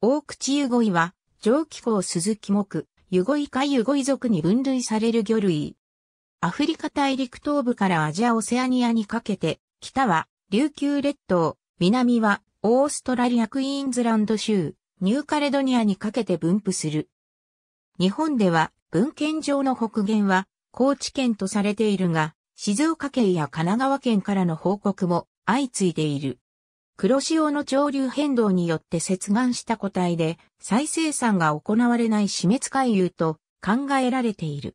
大口湯鯉は、上気孔鈴木木、湯鯉科湯鯉族に分類される魚類。アフリカ大陸東部からアジア・オセアニアにかけて、北は琉球列島、南はオーストラリア・クイーンズランド州、ニューカレドニアにかけて分布する。日本では文献上の北限は高知県とされているが、静岡県や神奈川県からの報告も相次いでいる。黒潮の潮流変動によって接岸した個体で再生産が行われない死滅回遊と考えられている。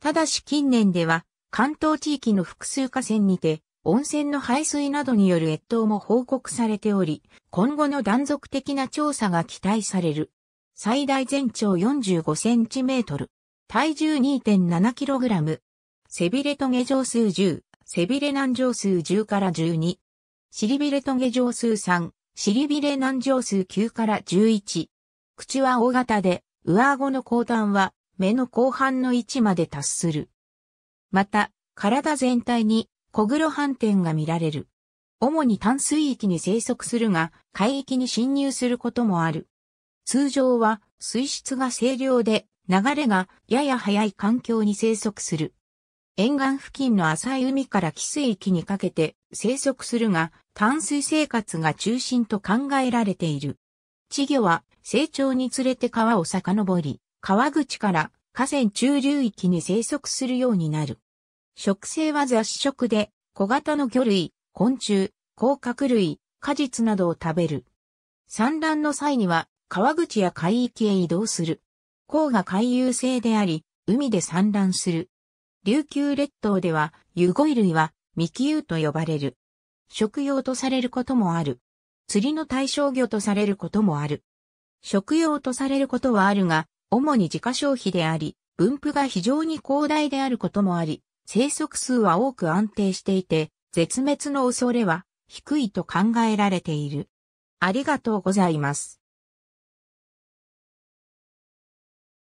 ただし近年では関東地域の複数河川にて温泉の排水などによる越冬も報告されており、今後の断続的な調査が期待される。最大全長45センチメートル。体重2.7キログラム。背びれと下上数10、背びれ南上数10から12。シリビレトゲ上数3、シリビレ南上数9から11。口は大型で、上顎の後端は目の後半の位置まで達する。また、体全体に小黒斑点が見られる。主に淡水域に生息するが、海域に侵入することもある。通常は水質が清涼で、流れがやや早い環境に生息する。沿岸付近の浅い海から寄水域にかけて生息するが、淡水生活が中心と考えられている。稚魚は成長につれて川を遡り、川口から河川中流域に生息するようになる。食性は雑食で、小型の魚類、昆虫、甲殻類、果実などを食べる。産卵の際には川口や海域へ移動する。甲が海遊性であり、海で産卵する。琉球列島では、ユゴイ類は未起遊と呼ばれる。食用とされることもある。釣りの対象魚とされることもある。食用とされることはあるが、主に自家消費であり、分布が非常に広大であることもあり、生息数は多く安定していて、絶滅の恐れは低いと考えられている。ありがとうございます。